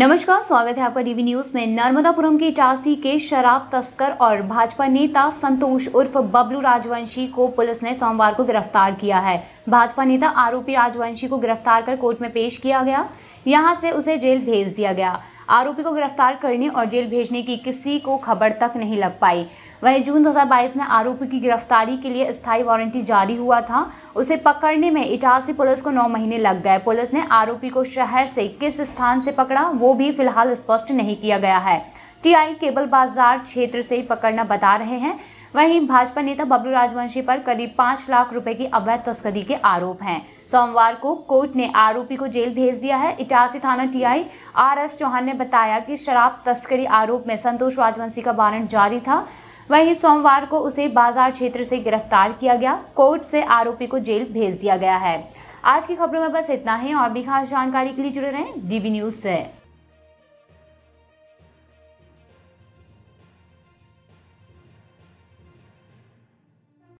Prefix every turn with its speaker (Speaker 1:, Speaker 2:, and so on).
Speaker 1: नमस्कार स्वागत है आपका डीवी न्यूज में नर्मदापुरम के इटासी के शराब तस्कर और भाजपा नेता संतोष उर्फ बबलू राजवंशी को पुलिस ने सोमवार को गिरफ्तार किया है भाजपा नेता आरोपी राजवंशी को गिरफ्तार कर कोर्ट में पेश किया गया यहां से उसे जेल भेज दिया गया आरोपी को गिरफ्तार करने और जेल भेजने की किसी को खबर तक नहीं लग पाई वहीं जून 2022 में आरोपी की गिरफ्तारी के लिए स्थायी वारंटी जारी हुआ था उसे पकड़ने में इटारसी पुलिस को नौ महीने लग गए पुलिस ने आरोपी को शहर से किस स्थान से पकड़ा वो भी फिलहाल स्पष्ट नहीं किया गया है टीआई केबल बाजार क्षेत्र से पकड़ना बता रहे हैं वहीं भाजपा नेता बबलू राजवंशी पर करीब पाँच लाख रुपए की अवैध तस्करी के आरोप हैं सोमवार को कोर्ट ने आरोपी को जेल भेज दिया है इटारसी थाना टीआई आर एस चौहान ने बताया कि शराब तस्करी आरोप में संतोष राजवंशी का वारंट जारी था वहीं सोमवार को उसे बाजार क्षेत्र से गिरफ्तार किया गया कोर्ट से आरोपी को जेल भेज दिया गया है आज की खबरों में बस इतना ही और भी खास जानकारी के लिए जुड़े रहें डीवी न्यूज से